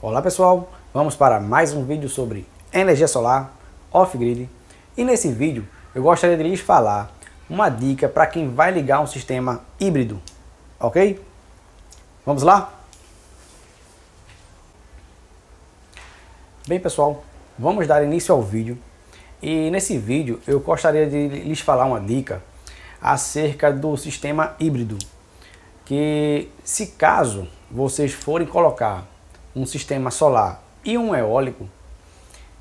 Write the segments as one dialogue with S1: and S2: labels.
S1: Olá pessoal, vamos para mais um vídeo sobre energia solar off-grid e nesse vídeo eu gostaria de lhes falar uma dica para quem vai ligar um sistema híbrido, ok? Vamos lá? Bem pessoal, vamos dar início ao vídeo e nesse vídeo eu gostaria de lhes falar uma dica acerca do sistema híbrido que se caso vocês forem colocar um sistema solar e um eólico,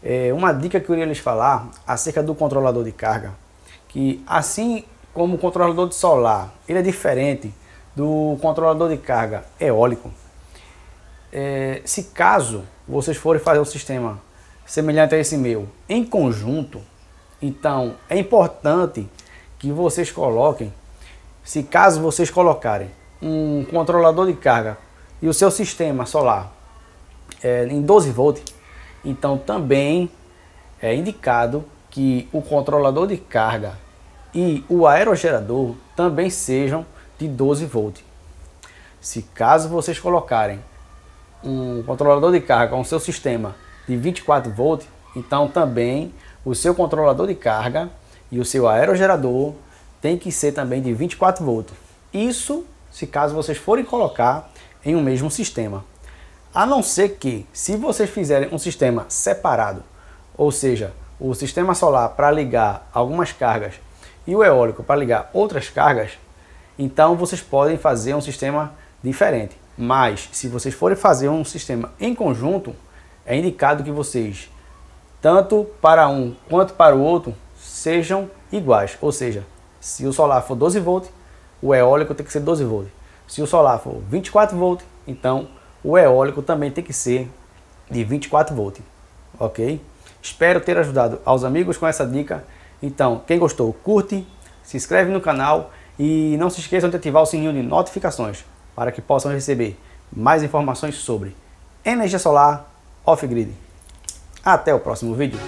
S1: é, uma dica que eu iria lhes falar acerca do controlador de carga, que assim como o controlador de solar, ele é diferente do controlador de carga eólico. É, se caso vocês forem fazer um sistema semelhante a esse meu em conjunto, então é importante que vocês coloquem, se caso vocês colocarem um controlador de carga e o seu sistema solar é, em 12 volts. Então também é indicado que o controlador de carga e o aerogerador também sejam de 12 volts. Se caso vocês colocarem um controlador de carga com seu sistema de 24 volts, então também o seu controlador de carga e o seu aerogerador tem que ser também de 24 volts. Isso se caso vocês forem colocar em um mesmo sistema. A não ser que, se vocês fizerem um sistema separado, ou seja, o sistema solar para ligar algumas cargas e o eólico para ligar outras cargas, então vocês podem fazer um sistema diferente. Mas se vocês forem fazer um sistema em conjunto, é indicado que vocês, tanto para um quanto para o outro, sejam iguais. Ou seja, se o solar for 12 volts, o eólico tem que ser 12 volts. Se o solar for 24 volts, então o eólico também tem que ser de 24 volts, ok? Espero ter ajudado aos amigos com essa dica. Então, quem gostou, curte, se inscreve no canal e não se esqueçam de ativar o sininho de notificações para que possam receber mais informações sobre energia solar off-grid. Até o próximo vídeo.